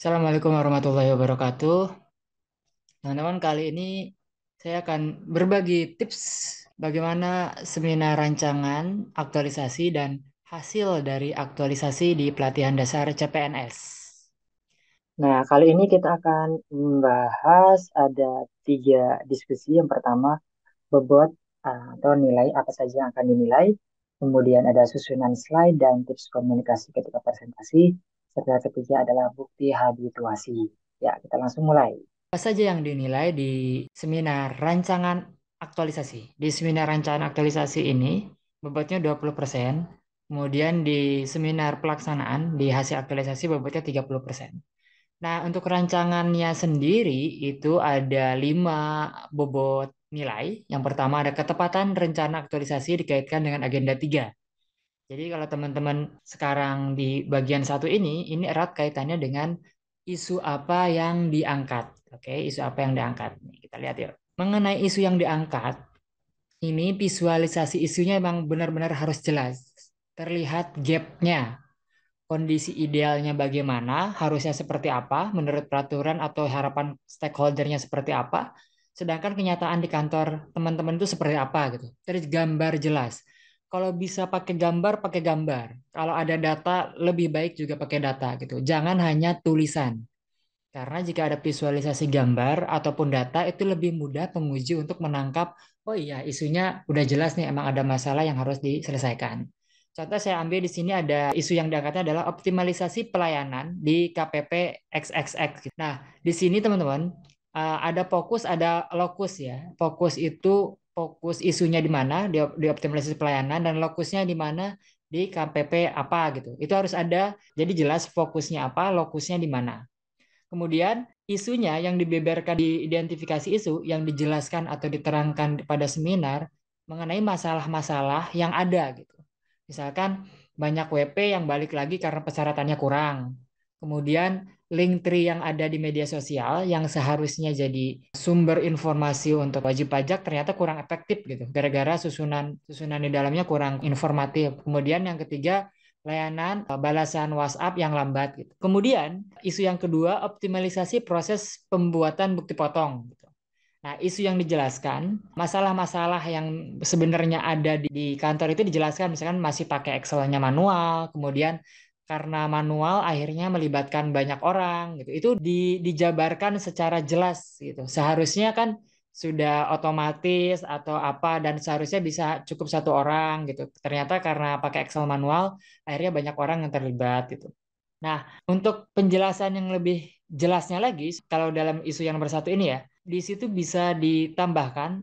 Assalamualaikum warahmatullahi wabarakatuh. Nah, teman kali ini saya akan berbagi tips bagaimana seminar rancangan, aktualisasi, dan hasil dari aktualisasi di pelatihan dasar CPNS. Nah, kali ini kita akan membahas ada tiga diskusi. Yang pertama, bobot eh, atau nilai apa saja yang akan dinilai. Kemudian ada susunan slide dan tips komunikasi ketika presentasi. Serta ketiga adalah bukti habituasi. Ya, kita langsung mulai. Apa saja yang dinilai di seminar rancangan aktualisasi? Di seminar rancangan aktualisasi ini, bobotnya 20%, Kemudian di seminar pelaksanaan di hasil aktualisasi bobotnya 30%. Nah, untuk rancangannya sendiri itu ada lima bobot nilai. Yang pertama ada ketepatan rencana aktualisasi dikaitkan dengan agenda 3. Jadi kalau teman-teman sekarang di bagian satu ini, ini erat kaitannya dengan isu apa yang diangkat. Oke, isu apa yang diangkat. kita lihat yuk. Mengenai isu yang diangkat, ini visualisasi isunya memang benar-benar harus jelas. Terlihat gapnya, kondisi idealnya bagaimana, harusnya seperti apa, menurut peraturan atau harapan stakeholdernya seperti apa, sedangkan kenyataan di kantor teman-teman itu seperti apa gitu. Terus gambar jelas kalau bisa pakai gambar pakai gambar kalau ada data lebih baik juga pakai data gitu jangan hanya tulisan karena jika ada visualisasi gambar ataupun data itu lebih mudah penguji untuk menangkap oh iya isunya udah jelas nih emang ada masalah yang harus diselesaikan contoh saya ambil di sini ada isu yang diangkatnya adalah optimalisasi pelayanan di KPP XXX nah di sini teman-teman eh, ada fokus ada lokus ya fokus itu fokus isunya di mana, di, di optimalisasi pelayanan dan lokusnya di mana di KPP apa gitu. Itu harus ada jadi jelas fokusnya apa, lokusnya di mana. Kemudian isunya yang dibeberkan di identifikasi isu yang dijelaskan atau diterangkan pada seminar mengenai masalah-masalah yang ada gitu. Misalkan banyak WP yang balik lagi karena persyaratannya kurang. Kemudian link tree yang ada di media sosial yang seharusnya jadi sumber informasi untuk wajib pajak ternyata kurang efektif gitu gara-gara susunan susunan di dalamnya kurang informatif. Kemudian yang ketiga layanan eh, balasan WhatsApp yang lambat gitu. Kemudian isu yang kedua optimalisasi proses pembuatan bukti potong gitu. Nah, isu yang dijelaskan, masalah-masalah yang sebenarnya ada di, di kantor itu dijelaskan, misalkan masih pakai Excelnya manual, kemudian karena manual akhirnya melibatkan banyak orang gitu. Itu di, dijabarkan secara jelas gitu. Seharusnya kan sudah otomatis atau apa dan seharusnya bisa cukup satu orang gitu. Ternyata karena pakai Excel manual akhirnya banyak orang yang terlibat gitu. Nah, untuk penjelasan yang lebih jelasnya lagi kalau dalam isu yang bersatu ini ya, di situ bisa ditambahkan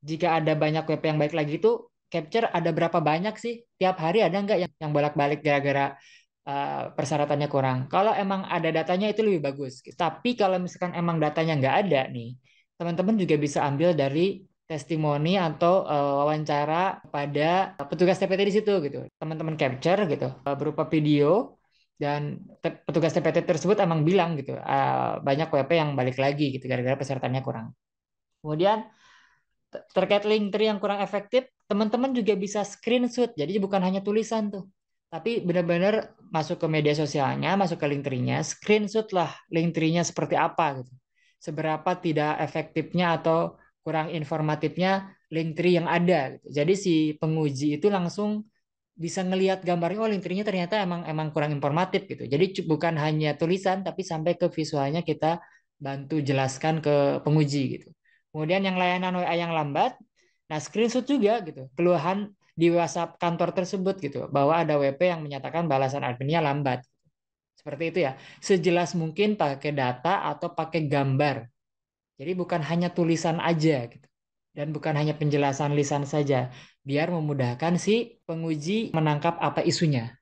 jika ada banyak web yang baik lagi itu capture ada berapa banyak sih tiap hari ada nggak yang, yang bolak-balik gara-gara Eh, persyaratannya kurang. Kalau emang ada datanya itu lebih bagus. Tapi kalau misalkan emang datanya nggak ada nih, teman-teman juga bisa ambil dari testimoni atau eh, wawancara pada petugas TPT di situ gitu. Teman-teman capture gitu eh, berupa video dan petugas TPT tersebut emang bilang gitu banyak WP yang balik lagi gitu gara-gara persyaratannya kurang. Kemudian terkait link tree yang kurang efektif, teman-teman juga bisa screenshot. Jadi bukan hanya tulisan tuh tapi benar-benar masuk ke media sosialnya, masuk ke link nya screenshot lah link nya seperti apa gitu. Seberapa tidak efektifnya atau kurang informatifnya link yang ada gitu. Jadi si penguji itu langsung bisa ngelihat gambarnya oh link nya ternyata emang emang kurang informatif gitu. Jadi bukan hanya tulisan tapi sampai ke visualnya kita bantu jelaskan ke penguji gitu. Kemudian yang layanan WA yang lambat, nah screenshot juga gitu. Keluhan di WhatsApp kantor tersebut gitu bahwa ada WP yang menyatakan balasan adminnya lambat. Seperti itu ya. Sejelas mungkin pakai data atau pakai gambar. Jadi bukan hanya tulisan aja gitu. Dan bukan hanya penjelasan lisan saja, biar memudahkan si penguji menangkap apa isunya.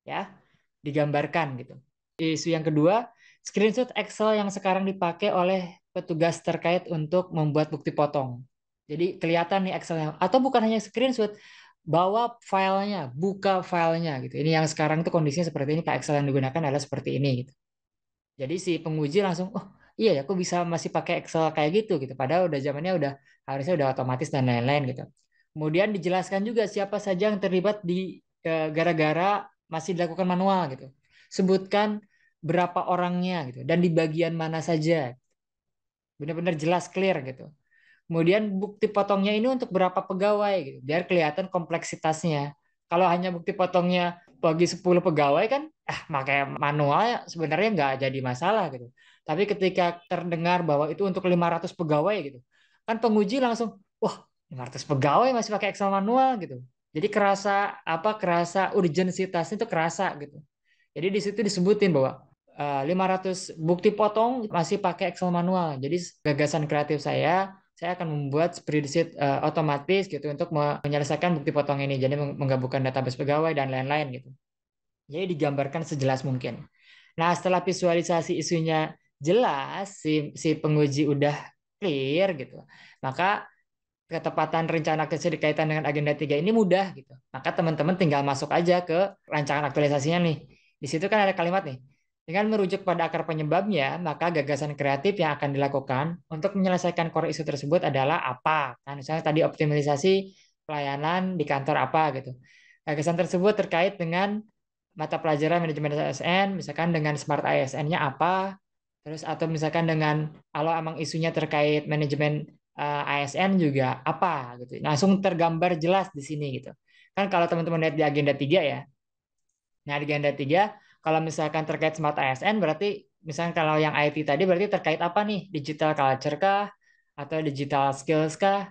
Ya, digambarkan gitu. Isu yang kedua, screenshot Excel yang sekarang dipakai oleh petugas terkait untuk membuat bukti potong. Jadi kelihatan nih Excel atau bukan hanya screenshot, bawa filenya, buka filenya gitu. Ini yang sekarang tuh kondisinya seperti ini, Pak Excel yang digunakan adalah seperti ini gitu. Jadi si penguji langsung, oh iya aku ya, bisa masih pakai Excel kayak gitu gitu. Padahal udah zamannya udah harusnya udah otomatis dan lain-lain gitu. Kemudian dijelaskan juga siapa saja yang terlibat di e, gara-gara masih dilakukan manual gitu. Sebutkan berapa orangnya gitu dan di bagian mana saja. Benar-benar jelas clear gitu Kemudian bukti potongnya ini untuk berapa pegawai gitu, biar kelihatan kompleksitasnya. Kalau hanya bukti potongnya bagi 10 pegawai kan eh, ah, makanya manual sebenarnya nggak jadi masalah gitu. Tapi ketika terdengar bahwa itu untuk 500 pegawai gitu, kan penguji langsung wah 500 pegawai masih pakai Excel manual gitu. Jadi kerasa apa kerasa urgensitasnya itu kerasa gitu. Jadi di situ disebutin bahwa 500 eh, bukti potong masih pakai Excel manual. Jadi gagasan kreatif saya saya akan membuat spreadsheet uh, otomatis gitu untuk menyelesaikan bukti potong ini. Jadi menggabungkan database pegawai dan lain-lain gitu. Jadi digambarkan sejelas mungkin. Nah, setelah visualisasi isunya jelas, si, si penguji udah clear gitu. Maka ketepatan rencana kerja dikaitan dengan agenda 3 ini mudah gitu. Maka teman-teman tinggal masuk aja ke rancangan aktualisasinya nih. Di situ kan ada kalimat nih, dengan merujuk pada akar penyebabnya, maka gagasan kreatif yang akan dilakukan untuk menyelesaikan core isu tersebut adalah apa? Nah, misalnya tadi optimalisasi pelayanan di kantor apa gitu. Gagasan tersebut terkait dengan mata pelajaran manajemen ASN, misalkan dengan smart ASN-nya apa, terus atau misalkan dengan kalau emang isunya terkait manajemen eh, ASN juga apa gitu. Langsung tergambar jelas di sini gitu. Kan kalau teman-teman lihat di agenda 3 ya. Nah, di agenda 3 kalau misalkan terkait smart ASN berarti misalkan kalau yang IT tadi berarti terkait apa nih? Digital culture kah atau digital skills kah?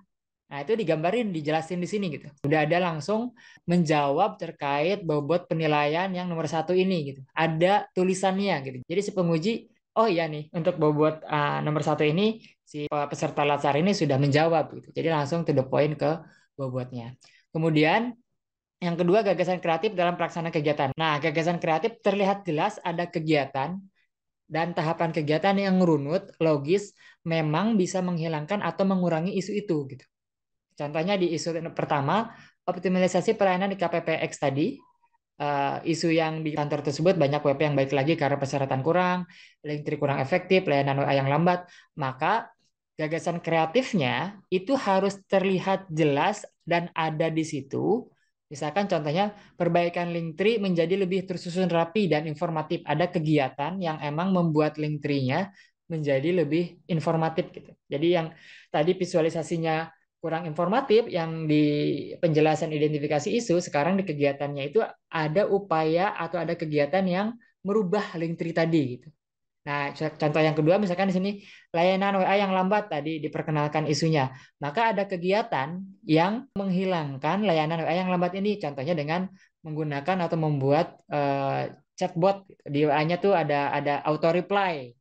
Nah, itu digambarin, dijelasin di sini gitu. Udah ada langsung menjawab terkait bobot penilaian yang nomor satu ini gitu. Ada tulisannya gitu. Jadi si penguji, oh iya nih, untuk bobot uh, nomor satu ini si peserta latar ini sudah menjawab gitu. Jadi langsung to the point ke bobotnya. Kemudian yang kedua, gagasan kreatif dalam pelaksanaan kegiatan. Nah, gagasan kreatif terlihat jelas ada kegiatan dan tahapan kegiatan yang runut, logis, memang bisa menghilangkan atau mengurangi isu itu. gitu. Contohnya di isu pertama, optimalisasi pelayanan di KPPX tadi, uh, isu yang di kantor tersebut banyak WP yang baik lagi karena persyaratan kurang, listrik kurang efektif, pelayanan WA yang lambat, maka gagasan kreatifnya itu harus terlihat jelas dan ada di situ, Misalkan contohnya perbaikan link tree menjadi lebih tersusun rapi dan informatif. Ada kegiatan yang emang membuat link tree-nya menjadi lebih informatif gitu. Jadi yang tadi visualisasinya kurang informatif yang di penjelasan identifikasi isu sekarang di kegiatannya itu ada upaya atau ada kegiatan yang merubah link tree tadi gitu. Nah, contoh yang kedua misalkan di sini layanan WA yang lambat tadi diperkenalkan isunya. Maka ada kegiatan yang menghilangkan layanan WA yang lambat ini. Contohnya dengan menggunakan atau membuat uh, chatbot di WA-nya tuh ada ada auto reply.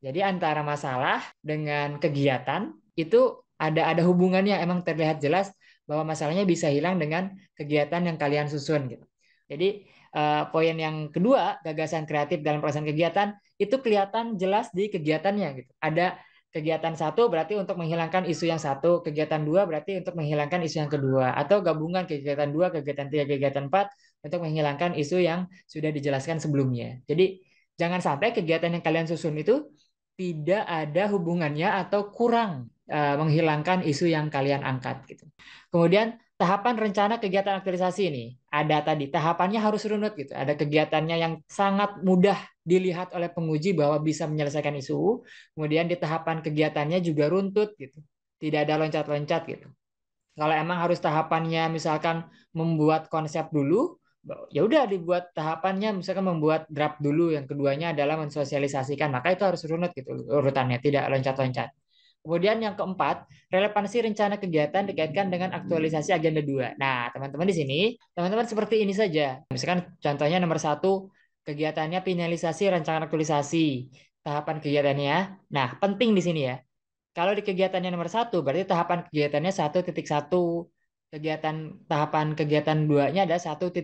Jadi antara masalah dengan kegiatan itu ada ada hubungannya emang terlihat jelas bahwa masalahnya bisa hilang dengan kegiatan yang kalian susun gitu. Jadi uh, poin yang kedua, gagasan kreatif dalam proses kegiatan itu kelihatan jelas di kegiatannya gitu. Ada kegiatan satu berarti untuk menghilangkan isu yang satu, kegiatan dua berarti untuk menghilangkan isu yang kedua, atau gabungan kegiatan dua, kegiatan tiga, kegiatan empat untuk menghilangkan isu yang sudah dijelaskan sebelumnya. Jadi jangan sampai kegiatan yang kalian susun itu tidak ada hubungannya atau kurang eh, menghilangkan isu yang kalian angkat gitu. Kemudian tahapan rencana kegiatan aktualisasi ini ada tadi tahapannya harus runut gitu. Ada kegiatannya yang sangat mudah dilihat oleh penguji bahwa bisa menyelesaikan isu, kemudian di tahapan kegiatannya juga runtut gitu. Tidak ada loncat-loncat gitu. Kalau emang harus tahapannya misalkan membuat konsep dulu, ya udah dibuat tahapannya misalkan membuat draft dulu yang keduanya adalah mensosialisasikan maka itu harus runut gitu urutannya tidak loncat-loncat Kemudian yang keempat, relevansi rencana kegiatan dikaitkan dengan aktualisasi agenda 2. Nah, teman-teman di sini, teman-teman seperti ini saja. Misalkan contohnya nomor satu, kegiatannya finalisasi rancangan aktualisasi. Tahapan kegiatannya, nah penting di sini ya. Kalau di kegiatannya nomor satu, berarti tahapan kegiatannya 1.1. Kegiatan tahapan kegiatan 2-nya ada 1.2,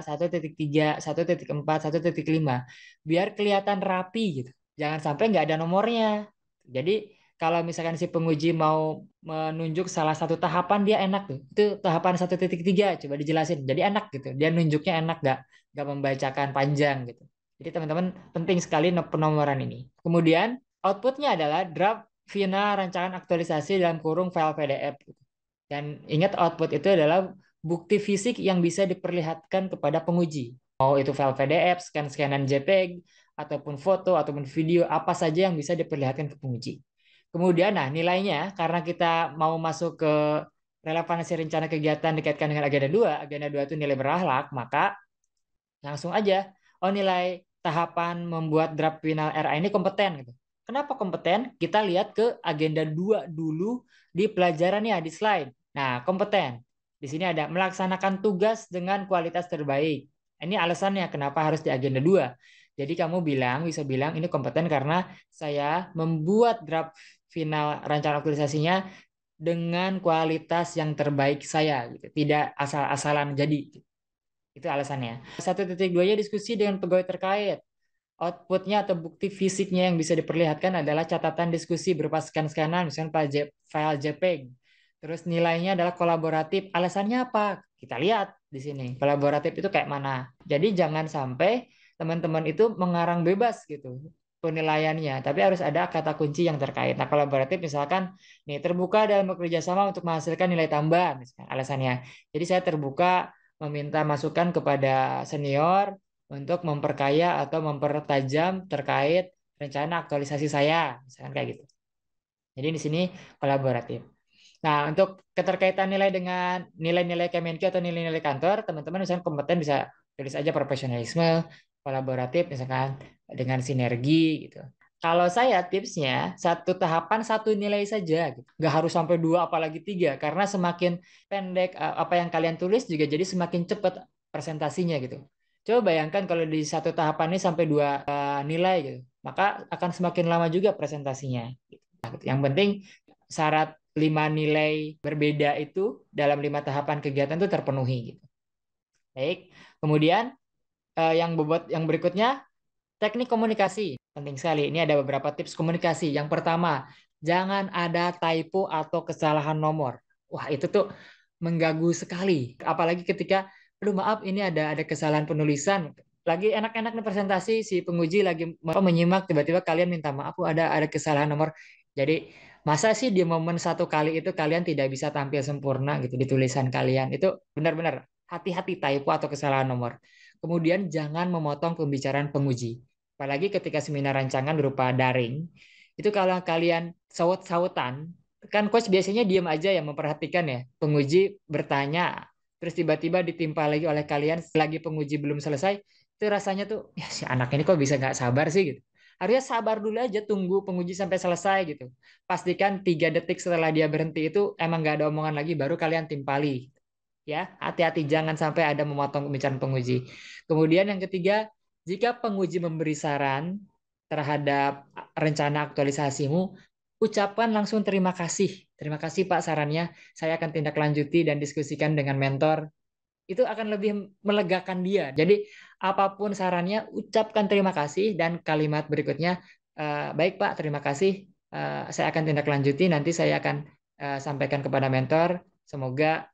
1.3, 1.4, 1.5. Biar kelihatan rapi gitu. Jangan sampai nggak ada nomornya. Jadi kalau misalkan si penguji mau menunjuk salah satu tahapan dia enak tuh itu tahapan tiga coba dijelasin jadi enak gitu dia nunjuknya enak gak gak membacakan panjang gitu jadi teman-teman penting sekali penomoran ini kemudian outputnya adalah draft final rancangan aktualisasi dalam kurung file PDF dan ingat output itu adalah bukti fisik yang bisa diperlihatkan kepada penguji mau itu file PDF scan scanan JPEG ataupun foto ataupun video apa saja yang bisa diperlihatkan ke penguji Kemudian, nah nilainya karena kita mau masuk ke relevansi rencana kegiatan dikaitkan dengan agenda 2, agenda 2 itu nilai berahlak, maka langsung aja, oh nilai tahapan membuat draft final RA ini kompeten. gitu. Kenapa kompeten? Kita lihat ke agenda 2 dulu di pelajaran ya di slide. Nah, kompeten. Di sini ada melaksanakan tugas dengan kualitas terbaik. Ini alasannya kenapa harus di agenda 2. Jadi kamu bilang bisa bilang ini kompeten karena saya membuat draft final rancangan aktualisasinya dengan kualitas yang terbaik saya gitu. Tidak asal-asalan jadi. Gitu. Itu alasannya. Satu titik duanya diskusi dengan pegawai terkait. Outputnya atau bukti fisiknya yang bisa diperlihatkan adalah catatan diskusi berupa scan-scanan, misalnya file JPEG. Terus nilainya adalah kolaboratif. Alasannya apa? Kita lihat di sini. Kolaboratif itu kayak mana. Jadi jangan sampai teman-teman itu mengarang bebas gitu penilaiannya, tapi harus ada kata kunci yang terkait. Nah, kolaboratif misalkan nih terbuka dalam bekerja sama untuk menghasilkan nilai tambah, misalkan alasannya. Jadi saya terbuka meminta masukan kepada senior untuk memperkaya atau mempertajam terkait rencana aktualisasi saya, misalkan kayak gitu. Jadi di sini kolaboratif. Nah, untuk keterkaitan nilai dengan nilai-nilai Kemenkeu atau nilai-nilai kantor, teman-teman misalnya kompeten bisa tulis aja profesionalisme, kolaboratif misalkan dengan sinergi gitu. Kalau saya tipsnya satu tahapan satu nilai saja, gitu. nggak harus sampai dua apalagi tiga karena semakin pendek eh, apa yang kalian tulis juga jadi semakin cepat presentasinya gitu. Coba bayangkan kalau di satu tahapan ini sampai dua uh, nilai gitu, maka akan semakin lama juga presentasinya. Gitu. Nah, gitu. Yang penting syarat lima nilai berbeda itu dalam lima tahapan kegiatan itu terpenuhi gitu. Baik, kemudian uh, yang bobot yang berikutnya teknik komunikasi penting sekali. Ini ada beberapa tips komunikasi. Yang pertama, jangan ada typo atau kesalahan nomor. Wah, itu tuh mengganggu sekali. Apalagi ketika, aduh maaf ini ada ada kesalahan penulisan. Lagi enak-enak nih presentasi si penguji lagi menyimak tiba-tiba kalian minta maaf oh, ada ada kesalahan nomor. Jadi masa sih di momen satu kali itu kalian tidak bisa tampil sempurna gitu di tulisan kalian itu benar-benar hati-hati typo atau kesalahan nomor. Kemudian jangan memotong pembicaraan penguji. Apalagi ketika seminar rancangan berupa daring, itu kalau kalian sawot-sawotan, kan coach biasanya diam aja ya memperhatikan ya. Penguji bertanya, terus tiba-tiba ditimpa lagi oleh kalian lagi penguji belum selesai, itu rasanya tuh ya si anak ini kok bisa nggak sabar sih gitu. Harusnya sabar dulu aja tunggu penguji sampai selesai gitu. Pastikan tiga detik setelah dia berhenti itu emang nggak ada omongan lagi baru kalian timpali ya hati-hati jangan sampai ada memotong pembicaraan penguji kemudian yang ketiga jika penguji memberi saran terhadap rencana aktualisasimu ucapkan langsung terima kasih terima kasih pak sarannya saya akan tindak lanjuti dan diskusikan dengan mentor itu akan lebih melegakan dia jadi apapun sarannya ucapkan terima kasih dan kalimat berikutnya eh, baik pak terima kasih eh, saya akan tindak lanjuti nanti saya akan eh, sampaikan kepada mentor semoga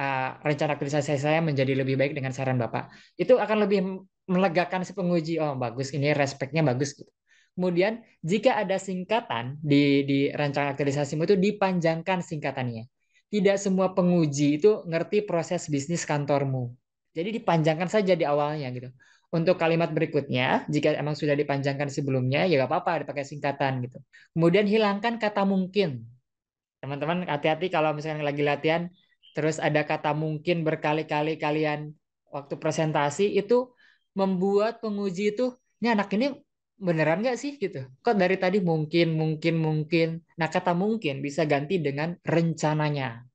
uh, rencana kerja saya menjadi lebih baik dengan saran Bapak. Itu akan lebih melegakan si penguji, oh bagus, ini respeknya bagus. Gitu. Kemudian jika ada singkatan di, di rencana aktualisasimu itu dipanjangkan singkatannya. Tidak semua penguji itu ngerti proses bisnis kantormu. Jadi dipanjangkan saja di awalnya gitu. Untuk kalimat berikutnya, jika emang sudah dipanjangkan sebelumnya, ya gak apa-apa dipakai singkatan gitu. Kemudian hilangkan kata mungkin. Teman-teman hati-hati kalau misalnya lagi latihan, terus ada kata mungkin berkali-kali kalian waktu presentasi itu membuat penguji itu ini anak ini beneran nggak sih gitu kok dari tadi mungkin mungkin mungkin nah kata mungkin bisa ganti dengan rencananya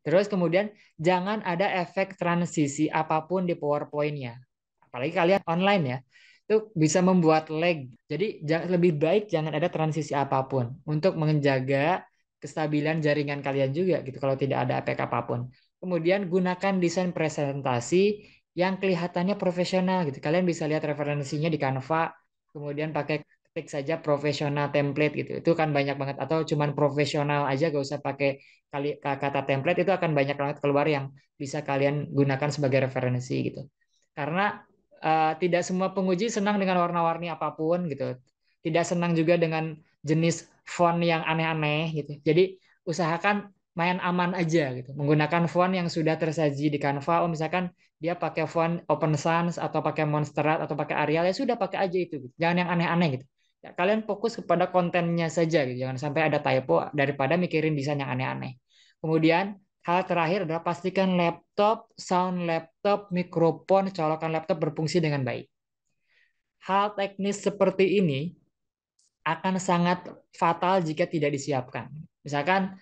terus kemudian jangan ada efek transisi apapun di powerpointnya apalagi kalian online ya itu bisa membuat lag jadi lebih baik jangan ada transisi apapun untuk menjaga kestabilan jaringan kalian juga gitu kalau tidak ada APK apapun. Kemudian gunakan desain presentasi yang kelihatannya profesional gitu. Kalian bisa lihat referensinya di Canva, kemudian pakai klik saja profesional template gitu. Itu kan banyak banget atau cuman profesional aja gak usah pakai kali kata template itu akan banyak banget keluar yang bisa kalian gunakan sebagai referensi gitu. Karena uh, tidak semua penguji senang dengan warna-warni apapun gitu. Tidak senang juga dengan jenis font yang aneh-aneh gitu. Jadi usahakan main aman aja gitu. Menggunakan font yang sudah tersaji di Canva, oh misalkan dia pakai font Open Sans atau pakai Monsterat atau pakai Arial ya sudah pakai aja itu. Gitu. Jangan yang aneh-aneh gitu. Ya, kalian fokus kepada kontennya saja gitu. Jangan sampai ada typo daripada mikirin desain yang aneh-aneh. Kemudian hal terakhir adalah pastikan laptop, sound laptop, mikrofon, colokan laptop berfungsi dengan baik. Hal teknis seperti ini akan sangat fatal jika tidak disiapkan. Misalkan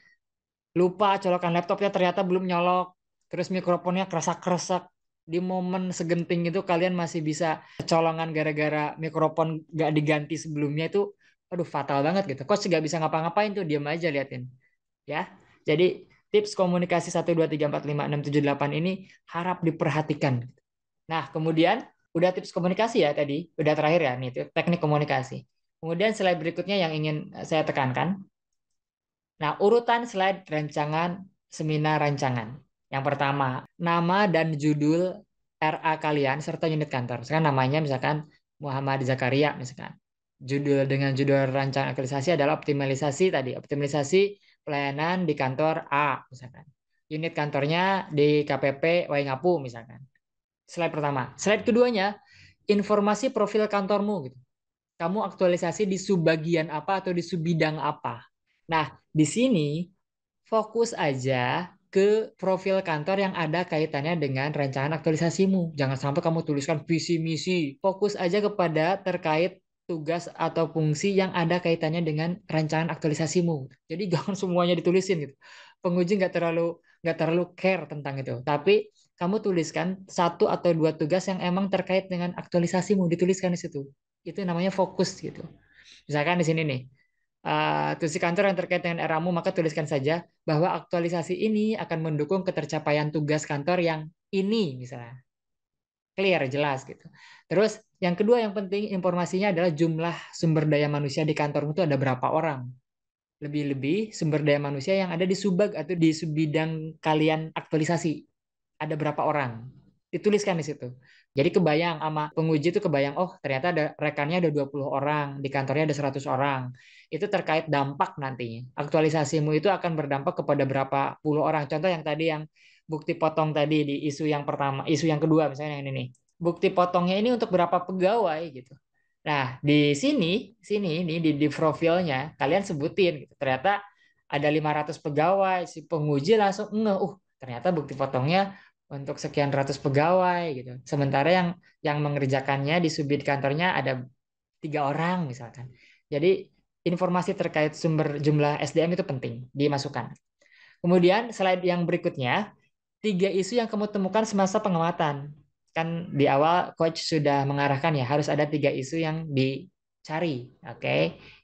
lupa colokan laptopnya ternyata belum nyolok, terus mikrofonnya keresak-keresak. Di momen segenting itu kalian masih bisa colongan gara-gara mikrofon gak diganti sebelumnya itu aduh fatal banget gitu. Coach gak bisa ngapa-ngapain tuh, diam aja liatin. Ya. Jadi tips komunikasi 1 2 3 4 5 6 7 8 ini harap diperhatikan. Nah, kemudian udah tips komunikasi ya tadi, udah terakhir ya nih teknik komunikasi. Kemudian slide berikutnya yang ingin eh, saya tekankan. Nah, urutan slide rancangan seminar rancangan. Yang pertama, nama dan judul RA kalian serta unit kantor. Misalkan namanya misalkan Muhammad Zakaria misalkan. Judul dengan judul rancangan akreditasi adalah optimalisasi tadi, optimalisasi pelayanan di kantor A misalkan. Unit kantornya di KPP Waingapu misalkan. Slide pertama. Slide keduanya, informasi profil kantormu gitu kamu aktualisasi di subbagian apa atau di subbidang apa. Nah, di sini fokus aja ke profil kantor yang ada kaitannya dengan rencana aktualisasimu. Jangan sampai kamu tuliskan visi misi. Fokus aja kepada terkait tugas atau fungsi yang ada kaitannya dengan rencana aktualisasimu. Jadi jangan semuanya ditulisin gitu. Penguji nggak terlalu nggak terlalu care tentang itu. Tapi kamu tuliskan satu atau dua tugas yang emang terkait dengan aktualisasimu dituliskan di situ itu namanya fokus gitu. Misalkan di sini nih, uh, tulis kantor yang terkait dengan eramu, maka tuliskan saja bahwa aktualisasi ini akan mendukung ketercapaian tugas kantor yang ini misalnya. Clear, jelas gitu. Terus yang kedua yang penting informasinya adalah jumlah sumber daya manusia di kantormu itu ada berapa orang. Lebih-lebih sumber daya manusia yang ada di subag atau di bidang kalian aktualisasi. Ada berapa orang. Dituliskan di situ. Jadi kebayang sama penguji itu kebayang, oh ternyata ada rekannya ada 20 orang, di kantornya ada 100 orang. Itu terkait dampak nantinya. Aktualisasimu itu akan berdampak kepada berapa puluh orang. Contoh yang tadi yang bukti potong tadi di isu yang pertama, isu yang kedua misalnya yang ini nih. Bukti potongnya ini untuk berapa pegawai gitu. Nah, di sini, sini ini di, di profilnya kalian sebutin gitu. Ternyata ada 500 pegawai, si penguji langsung ngeuh. ternyata bukti potongnya untuk sekian ratus pegawai gitu. Sementara yang yang mengerjakannya di subdit kantornya ada tiga orang misalkan. Jadi informasi terkait sumber jumlah SDM itu penting dimasukkan. Kemudian slide yang berikutnya tiga isu yang kamu temukan semasa pengamatan. Kan di awal coach sudah mengarahkan ya harus ada tiga isu yang dicari, oke? Okay?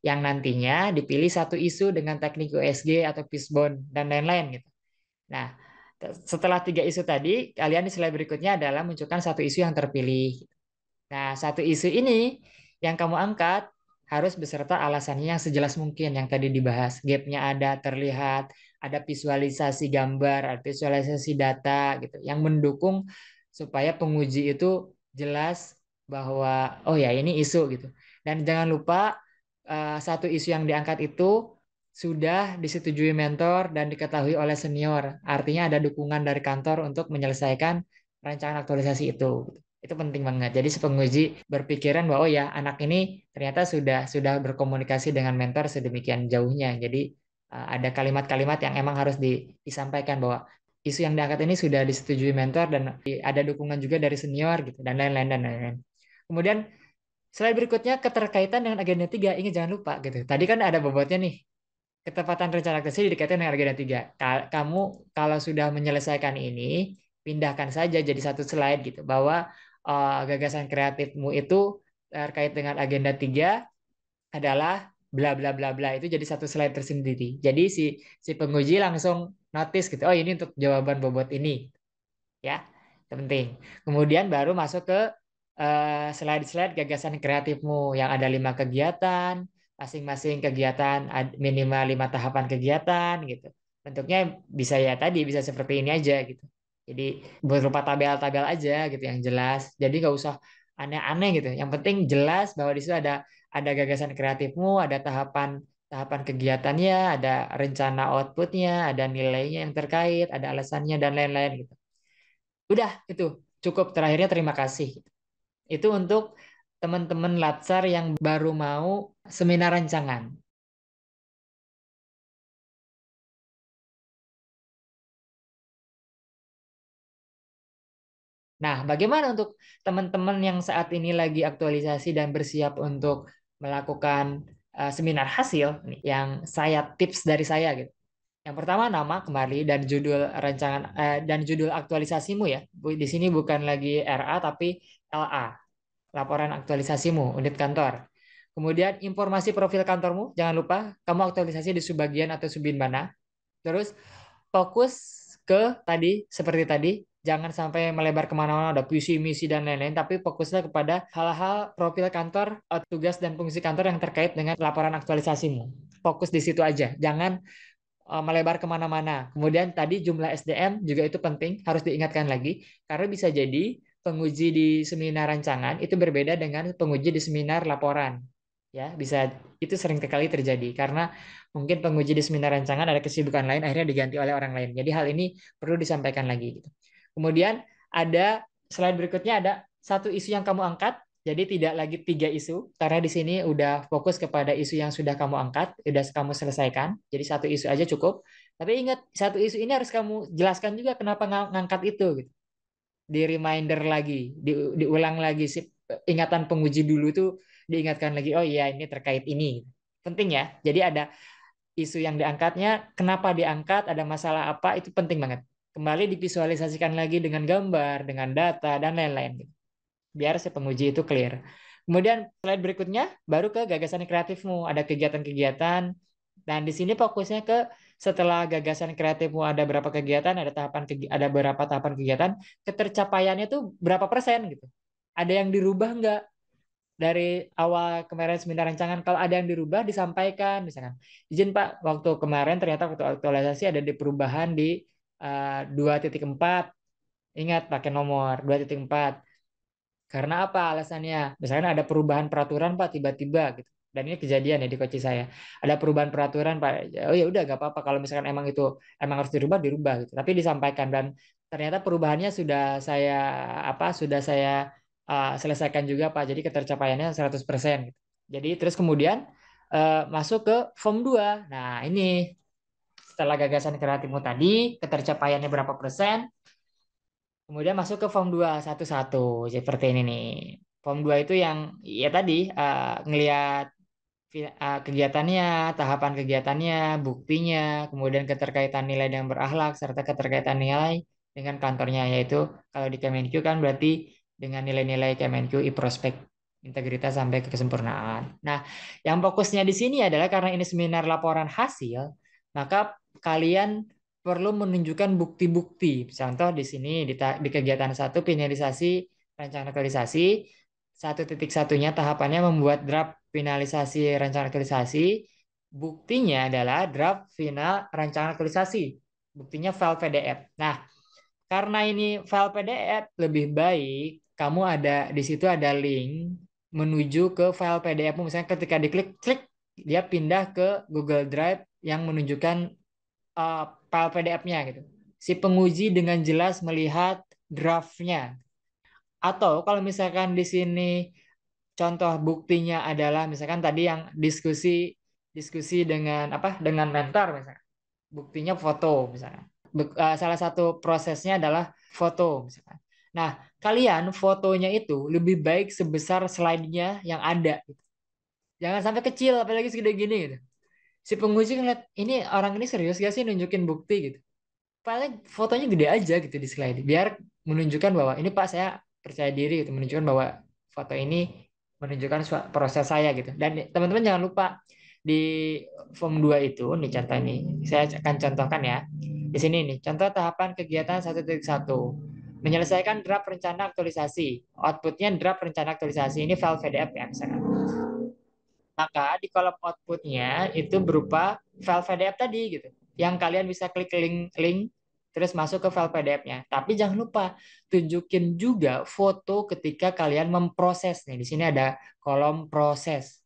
Yang nantinya dipilih satu isu dengan teknik USG atau fishbone dan lain-lain gitu. Nah, setelah tiga isu tadi, kalian di slide berikutnya adalah munculkan satu isu yang terpilih. Nah, satu isu ini yang kamu angkat harus beserta alasannya yang sejelas mungkin yang tadi dibahas. Gapnya ada, terlihat, ada visualisasi gambar, ada visualisasi data, gitu. Yang mendukung supaya penguji itu jelas bahwa, oh ya ini isu, gitu. Dan jangan lupa, eh, satu isu yang diangkat itu sudah disetujui mentor dan diketahui oleh senior. Artinya ada dukungan dari kantor untuk menyelesaikan rancangan aktualisasi itu. Itu penting banget. Jadi si berpikiran bahwa oh ya anak ini ternyata sudah sudah berkomunikasi dengan mentor sedemikian jauhnya. Jadi eh, ada kalimat-kalimat yang emang harus disampaikan bahwa isu yang diangkat ini sudah disetujui mentor dan ada dukungan juga dari senior gitu dan lain-lain dan lain-lain. Kemudian selain berikutnya keterkaitan dengan agenda tiga ini jangan lupa gitu. Tadi kan ada bobotnya nih ketepatan rencana kerja dikaitkan dengan agenda tiga. Kamu kalau sudah menyelesaikan ini, pindahkan saja jadi satu slide gitu bahwa uh, gagasan kreatifmu itu terkait dengan agenda tiga adalah bla bla bla bla itu jadi satu slide tersendiri. Jadi si si penguji langsung notice gitu. Oh, ini untuk jawaban bobot ini. Ya, penting. Kemudian baru masuk ke eh, slide-slide uh, slide -slide gagasan kreatifmu yang ada lima kegiatan, masing-masing kegiatan minimal lima tahapan kegiatan gitu. Bentuknya bisa ya tadi bisa seperti ini aja gitu. Jadi berupa tabel-tabel aja gitu yang jelas. Jadi nggak usah aneh-aneh gitu. Yang penting jelas bahwa di situ ada ada gagasan kreatifmu, ada tahapan tahapan kegiatannya, ada rencana outputnya, ada nilainya yang terkait, ada alasannya dan lain-lain gitu. Udah itu cukup terakhirnya terima kasih. Itu untuk teman-teman latsar yang baru mau seminar rancangan. Nah, bagaimana untuk teman-teman yang saat ini lagi aktualisasi dan bersiap untuk melakukan uh, seminar hasil nih, yang saya tips dari saya gitu. Yang pertama nama kembali dan judul rancangan uh, dan judul aktualisasimu ya. Di sini bukan lagi RA tapi LA. Laporan aktualisasimu unit kantor. Kemudian informasi profil kantormu, jangan lupa kamu aktualisasi di subbagian atau subbin mana. Terus fokus ke tadi seperti tadi, jangan sampai melebar kemana-mana ada visi misi dan lain-lain, tapi fokuslah kepada hal-hal profil kantor, eh, tugas dan fungsi kantor yang terkait dengan laporan aktualisasimu. Fokus di situ aja, jangan eh, melebar kemana-mana. Kemudian tadi jumlah SDM juga itu penting, harus diingatkan lagi, karena bisa jadi penguji di seminar rancangan itu berbeda dengan penguji di seminar laporan ya bisa itu sering sekali terjadi karena mungkin penguji di seminar rancangan ada kesibukan lain akhirnya diganti oleh orang lain jadi hal ini perlu disampaikan lagi gitu. kemudian ada slide berikutnya ada satu isu yang kamu angkat jadi tidak lagi tiga isu karena di sini udah fokus kepada isu yang sudah kamu angkat sudah kamu selesaikan jadi satu isu aja cukup tapi ingat satu isu ini harus kamu jelaskan juga kenapa ngangkat itu gitu di reminder lagi di, diulang lagi sih ingatan penguji dulu tuh diingatkan lagi, oh iya ini terkait ini. Penting ya. Jadi ada isu yang diangkatnya, kenapa diangkat, ada masalah apa, itu penting banget. Kembali divisualisasikan lagi dengan gambar, dengan data, dan lain-lain. Gitu. Biar si penguji itu clear. Kemudian slide berikutnya, baru ke gagasan kreatifmu. Ada kegiatan-kegiatan, dan di sini fokusnya ke setelah gagasan kreatifmu ada berapa kegiatan, ada tahapan ada berapa tahapan kegiatan, ketercapaiannya itu berapa persen gitu. Ada yang dirubah nggak? dari awal kemarin seminar rancangan kalau ada yang dirubah disampaikan misalkan izin Pak waktu kemarin ternyata waktu aktualisasi ada di perubahan di eh, dua uh, 2.4 ingat pakai nomor 2.4 karena apa alasannya Misalnya ada perubahan peraturan Pak tiba-tiba gitu dan ini kejadian ya di koci saya ada perubahan peraturan Pak oh ya udah gak apa-apa kalau misalkan emang itu emang harus dirubah dirubah gitu tapi disampaikan dan ternyata perubahannya sudah saya apa sudah saya Eh, selesaikan juga Pak. Jadi ketercapaiannya 100%. Gitu. Jadi terus kemudian uh, masuk ke form 2. Nah, ini setelah gagasan kreatifmu tadi, ketercapaiannya berapa persen? Kemudian masuk ke form 2 satu-satu seperti ini nih. Form 2 itu yang ya tadi uh, ngelihat kegiatannya, tahapan kegiatannya, buktinya, kemudian keterkaitan nilai dengan berakhlak serta keterkaitan nilai dengan kantornya yaitu kalau di Kemenkyu kan berarti dengan nilai-nilai Kemenkyu prospek integritas sampai ke kesempurnaan. Nah, yang fokusnya di sini adalah karena ini seminar laporan hasil, maka kalian perlu menunjukkan bukti-bukti. Contoh di sini di, di kegiatan satu finalisasi rancangan aktualisasi satu titik satunya tahapannya membuat draft finalisasi rancangan aktualisasi. Buktinya adalah draft final rancangan aktualisasi. Buktinya file PDF. Nah, karena ini file PDF lebih baik kamu ada di situ ada link menuju ke file PDF misalnya ketika diklik klik dia pindah ke Google Drive yang menunjukkan uh, file PDF-nya gitu. Si penguji dengan jelas melihat draft-nya. Atau kalau misalkan di sini contoh buktinya adalah misalkan tadi yang diskusi diskusi dengan apa dengan mentor misalnya. Buktinya foto misalnya. Be, uh, salah satu prosesnya adalah foto misalkan Nah, kalian fotonya itu lebih baik sebesar slide-nya yang ada. Gitu. Jangan sampai kecil, apalagi segede gini. Gitu. Si penguji ngeliat, ini orang ini serius gak sih nunjukin bukti gitu. Paling fotonya gede aja gitu di slide. Biar menunjukkan bahwa ini Pak saya percaya diri gitu. Menunjukkan bahwa foto ini menunjukkan proses saya gitu. Dan teman-teman jangan lupa di form 2 itu, nih contoh ini. Saya akan contohkan ya. Di sini nih, contoh tahapan kegiatan 1.1 menyelesaikan draft rencana aktualisasi. Outputnya draft rencana aktualisasi ini file PDF ya misalkan. Maka di kolom outputnya itu berupa file PDF tadi gitu. Yang kalian bisa klik link link terus masuk ke file PDF-nya. Tapi jangan lupa tunjukin juga foto ketika kalian memproses nih. Di sini ada kolom proses.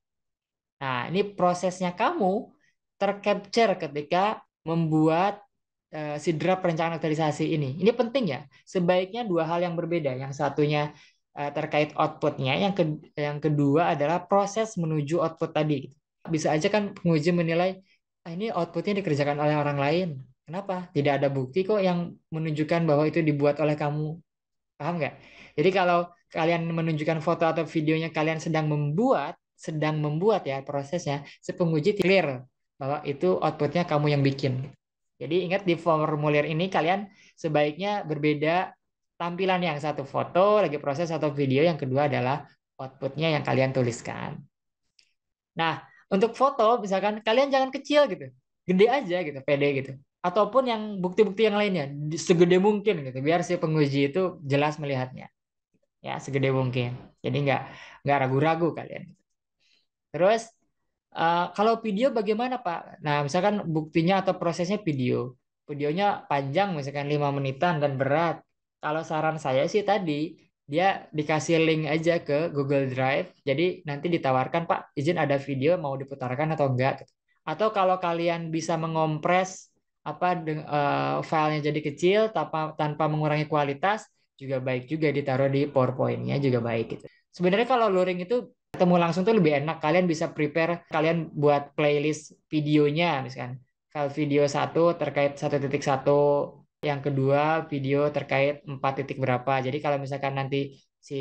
Nah, ini prosesnya kamu tercapture ketika membuat Eh, si draft perencanaan aktualisasi ini. Ini penting ya. Sebaiknya dua hal yang berbeda. Yang satunya eh, terkait outputnya, yang ke, yang kedua adalah proses menuju output tadi. Bisa aja kan penguji menilai ah, ini outputnya dikerjakan oleh orang lain. Kenapa? Tidak ada bukti kok yang menunjukkan bahwa itu dibuat oleh kamu. Paham nggak? Jadi kalau kalian menunjukkan foto atau videonya kalian sedang membuat, sedang membuat ya prosesnya, sepenguji penguji clear bahwa itu outputnya kamu yang bikin. Jadi ingat di formulir ini kalian sebaiknya berbeda tampilan yang satu foto, lagi proses atau video, yang kedua adalah outputnya yang kalian tuliskan. Nah, untuk foto misalkan kalian jangan kecil gitu, gede aja gitu, pede gitu. Ataupun yang bukti-bukti yang lainnya, segede mungkin gitu, biar si penguji itu jelas melihatnya. Ya, segede mungkin. Jadi nggak nggak ragu-ragu kalian. Terus Uh, kalau video bagaimana Pak? Nah, misalkan buktinya atau prosesnya video. Videonya panjang misalkan 5 menitan dan berat. Kalau saran saya sih tadi dia dikasih link aja ke Google Drive. Jadi nanti ditawarkan, "Pak, izin ada video mau diputarkan atau enggak?" Atau kalau kalian bisa mengompres apa uh, filenya jadi kecil tanpa tanpa mengurangi kualitas juga baik juga ditaruh di PowerPoint-nya juga baik gitu. Sebenarnya kalau luring itu ketemu langsung tuh lebih enak. Kalian bisa prepare kalian buat playlist videonya misalkan. Kalau video satu terkait satu titik satu, yang kedua video terkait empat titik berapa. Jadi kalau misalkan nanti si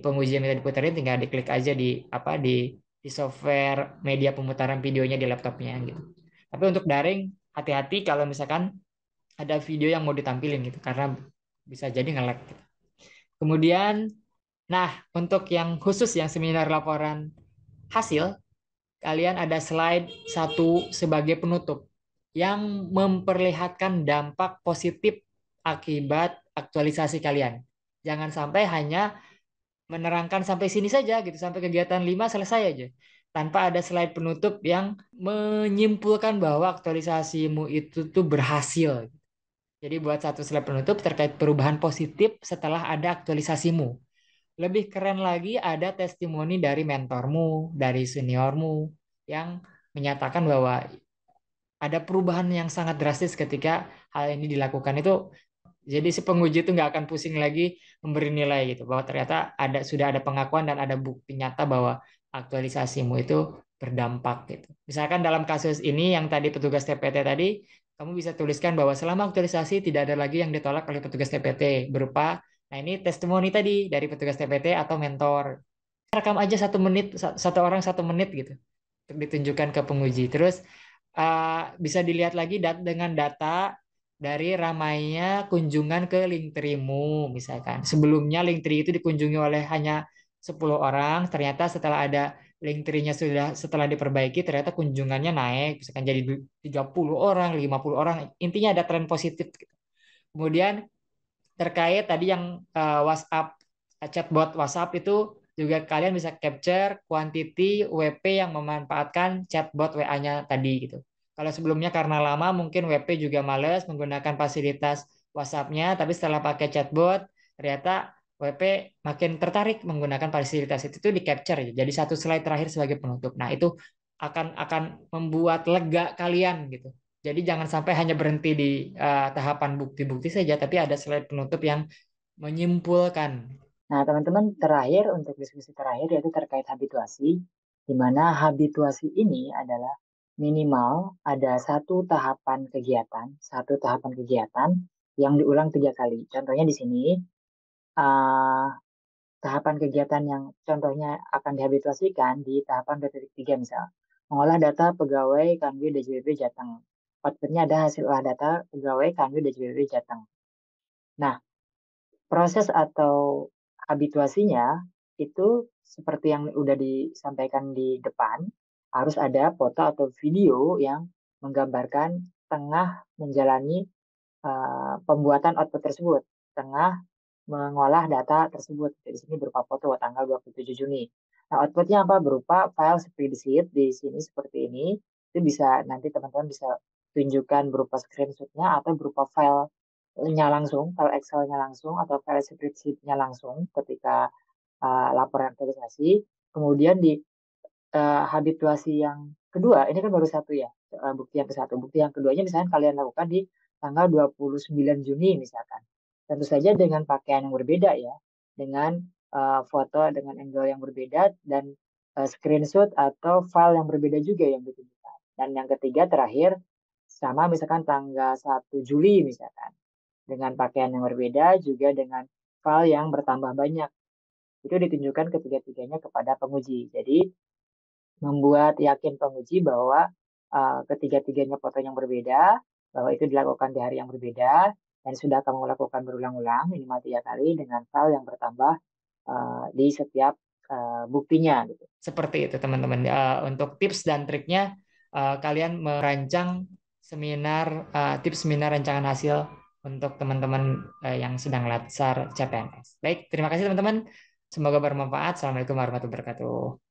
pengujian minta diputerin tinggal diklik aja di apa di di software media pemutaran videonya di laptopnya gitu. Tapi untuk daring hati-hati kalau misalkan ada video yang mau ditampilin gitu karena bisa jadi ngelag. Gitu. Kemudian Nah, untuk yang khusus yang seminar laporan hasil, kalian ada slide satu sebagai penutup yang memperlihatkan dampak positif akibat aktualisasi kalian. Jangan sampai hanya menerangkan sampai sini saja gitu, sampai kegiatan lima selesai aja. Tanpa ada slide penutup yang menyimpulkan bahwa aktualisasimu itu tuh berhasil. Jadi buat satu slide penutup terkait perubahan positif setelah ada aktualisasimu. Lebih keren lagi ada testimoni dari mentormu, dari seniormu yang menyatakan bahwa ada perubahan yang sangat drastis ketika hal ini dilakukan itu jadi si penguji itu nggak akan pusing lagi memberi nilai gitu bahwa ternyata ada sudah ada pengakuan dan ada bukti nyata bahwa aktualisasimu itu berdampak gitu. Misalkan dalam kasus ini yang tadi petugas TPT tadi, kamu bisa tuliskan bahwa selama aktualisasi tidak ada lagi yang ditolak oleh petugas TPT berupa Nah ini testimoni tadi dari petugas TPT atau mentor. Rekam aja satu menit, satu orang satu menit gitu. Untuk ditunjukkan ke penguji. Terus uh, bisa dilihat lagi dat dengan data dari ramainya kunjungan ke Linktrimu misalkan. Sebelumnya Linktri itu dikunjungi oleh hanya 10 orang, ternyata setelah ada Linktrinya sudah setelah diperbaiki ternyata kunjungannya naik misalkan jadi 30 orang, 50 orang. Intinya ada tren positif. Gitu. Kemudian terkait tadi yang uh, WhatsApp eh, chatbot WhatsApp itu juga kalian bisa capture quantity WP yang memanfaatkan chatbot WA-nya tadi gitu. Kalau sebelumnya karena lama mungkin WP juga males menggunakan fasilitas WhatsApp-nya, tapi setelah pakai chatbot ternyata WP makin tertarik menggunakan fasilitas itu, itu di capture ya. Gitu. Jadi satu slide terakhir sebagai penutup. Nah, itu akan akan membuat lega kalian gitu. Jadi jangan sampai hanya berhenti di uh, tahapan bukti-bukti saja, tapi ada slide penutup yang menyimpulkan. Nah, teman-teman, terakhir untuk diskusi terakhir yaitu terkait habituasi, di mana habituasi ini adalah minimal ada satu tahapan kegiatan, satu tahapan kegiatan yang diulang tiga kali. Contohnya di sini, uh, tahapan kegiatan yang contohnya akan dihabituasikan di tahapan tiga misal. Mengolah data pegawai Kanwil DJP Jateng outputnya ada hasil olah data pegawai kami dan JPP Jateng. Nah, proses atau habituasinya itu seperti yang udah disampaikan di depan, harus ada foto atau video yang menggambarkan tengah menjalani uh, pembuatan output tersebut, tengah mengolah data tersebut. Di sini berupa foto tanggal 27 Juni. Nah, outputnya apa? Berupa file spreadsheet di sini seperti ini. Itu bisa nanti teman-teman bisa tunjukkan berupa screenshotnya atau berupa filenya langsung, file Excelnya langsung atau file spreadsheet-nya langsung ketika uh, eh, laporan aktualisasi. Kemudian di uh, habituasi yang kedua, ini kan baru satu ya, uh, bukti yang ke satu. Bukti yang keduanya misalnya kalian lakukan di tanggal 29 Juni misalkan. Tentu saja dengan pakaian yang berbeda ya, dengan uh, foto dengan angle yang berbeda dan uh, screenshot atau file yang berbeda juga yang ditunjukkan. Dan yang ketiga terakhir sama misalkan tanggal 1 Juli misalkan dengan pakaian yang berbeda juga dengan file yang bertambah banyak. Itu ditunjukkan ketiga-tiganya kepada penguji. Jadi membuat yakin penguji bahwa uh, ketiga-tiganya foto yang berbeda, bahwa itu dilakukan di hari yang berbeda dan sudah kamu lakukan berulang-ulang minimal tiga kali dengan file yang bertambah uh, di setiap uh, buktinya. Gitu. Seperti itu teman-teman. Uh, untuk tips dan triknya uh, kalian merancang seminar uh, tips seminar rancangan hasil untuk teman-teman uh, yang sedang latsar CPNS. Baik, terima kasih teman-teman. Semoga bermanfaat. Assalamualaikum warahmatullahi wabarakatuh.